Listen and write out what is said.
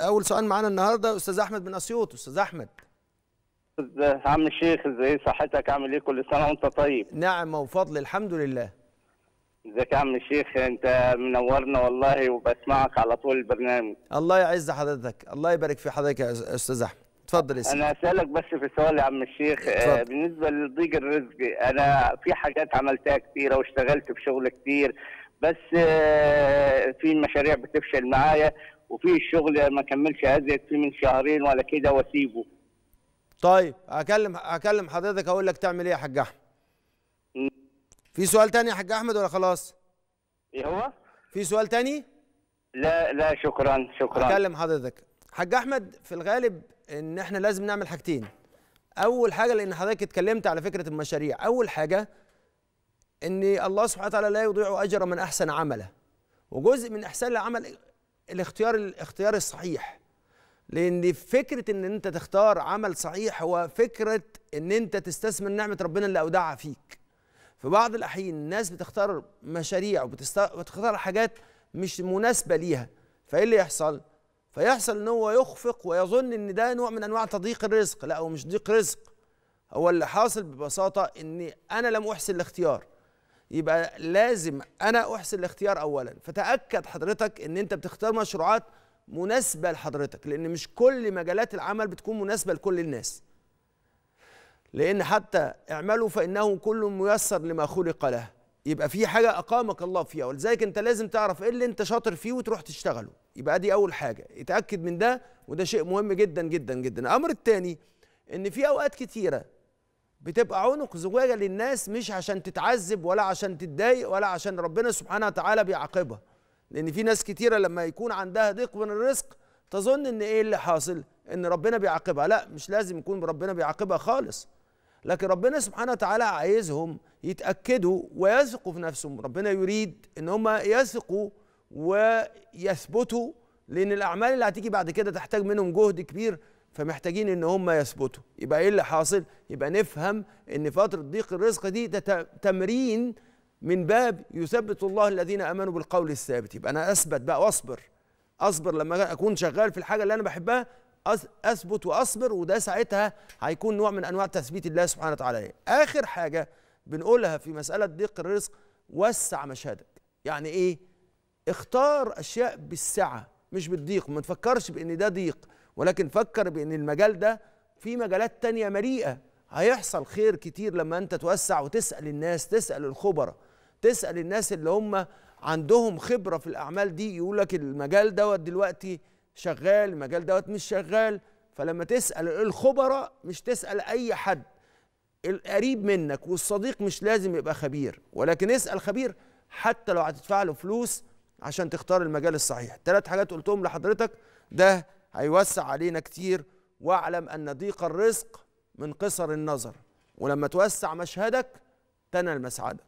اول سؤال معانا النهارده استاذ احمد من اسيوط استاذ احمد عم الشيخ ازاي صحتك عامل ايه كل سنه وانت طيب نعم وفضل الحمد لله ازيك يا عم الشيخ انت منورنا والله وبسمعك على طول البرنامج الله يعز حضرتك الله يبارك في حضرتك يا استاذ احمد اتفضل اسمع انا اسالك بس في سؤال يا عم الشيخ آه، اتفضل. بالنسبه لضيق الرزق انا في حاجات عملتها كثيره واشتغلت في شغل كثير بس آه، في مشاريع بتفشل معايا وفي الشغل ما كملش ازيد فيه من شهرين ولا كده واسيبه طيب هكلم هكلم حضرتك اقول لك تعمل ايه يا حاج احمد في سؤال تاني يا حاج احمد ولا خلاص ايه هو في سؤال تاني لا لا شكرا شكرا اكلم حضرتك حاج احمد في الغالب ان احنا لازم نعمل حاجتين اول حاجه لان حضرتك اتكلمت على فكره المشاريع اول حاجه ان الله سبحانه وتعالى لا يضيع اجر من احسن عمله وجزء من احسان العمل الاختيار الاختيار الصحيح لان فكره ان انت تختار عمل صحيح هو فكره ان انت تستثمر نعمه ربنا اللي اودعها فيك في بعض الاحيان الناس بتختار مشاريع وبتختار حاجات مش مناسبه ليها فايه اللي يحصل فيحصل ان هو يخفق ويظن ان ده نوع من انواع تضييق الرزق لا هو مش ضيق رزق هو اللي حاصل ببساطه ان انا لم احسن الاختيار يبقى لازم انا احسن الاختيار اولا فتاكد حضرتك ان انت بتختار مشروعات مناسبه لحضرتك لان مش كل مجالات العمل بتكون مناسبه لكل الناس لان حتى اعملوا فانه كل ميسر لما خلق له يبقى في حاجه اقامك الله فيها ولذلك انت لازم تعرف ايه اللي انت شاطر فيه وتروح تشتغله يبقى دي اول حاجه اتاكد من ده وده شيء مهم جدا جدا جدا الامر الثاني ان في اوقات كثيره بتبقى عنق زجاجه للناس مش عشان تتعذب ولا عشان تتضايق ولا عشان ربنا سبحانه وتعالى بيعاقبها لان في ناس كتيره لما يكون عندها ضيق من الرزق تظن ان ايه اللي حاصل ان ربنا بيعاقبها لا مش لازم يكون ربنا بيعاقبها خالص لكن ربنا سبحانه وتعالى عايزهم يتاكدوا ويثقوا في نفسهم ربنا يريد ان هم يثقوا ويثبتوا لان الاعمال اللي هتيجي بعد كده تحتاج منهم جهد كبير فمحتاجين ان هم يثبتوا يبقى ايه اللي حاصل يبقى نفهم ان فتره ضيق الرزق دي ده تمرين من باب يثبت الله الذين امنوا بالقول الثابت يبقى انا اثبت بقى واصبر اصبر لما اكون شغال في الحاجه اللي انا بحبها اثبت واصبر وده ساعتها هيكون نوع من انواع تثبيت الله سبحانه وتعالى اخر حاجه بنقولها في مساله ضيق الرزق وسع مشهدك يعني ايه اختار اشياء بالسعه مش بالضيق ما تفكرش بان ده ضيق ولكن فكر بأن المجال ده في مجالات تانية مليئة هيحصل خير كتير لما أنت توسع وتسأل الناس تسأل الخبراء تسأل الناس اللي هم عندهم خبرة في الأعمال دي يقول لك المجال دوت دلوقتي شغال المجال دوت مش شغال فلما تسأل الخبراء مش تسأل أي حد القريب منك والصديق مش لازم يبقى خبير ولكن اسأل خبير حتى لو هتدفع له فلوس عشان تختار المجال الصحيح ثلاث حاجات قلتهم لحضرتك ده هيوسع علينا كتير واعلم أن ضيق الرزق من قصر النظر ولما توسع مشهدك تنال مسعدك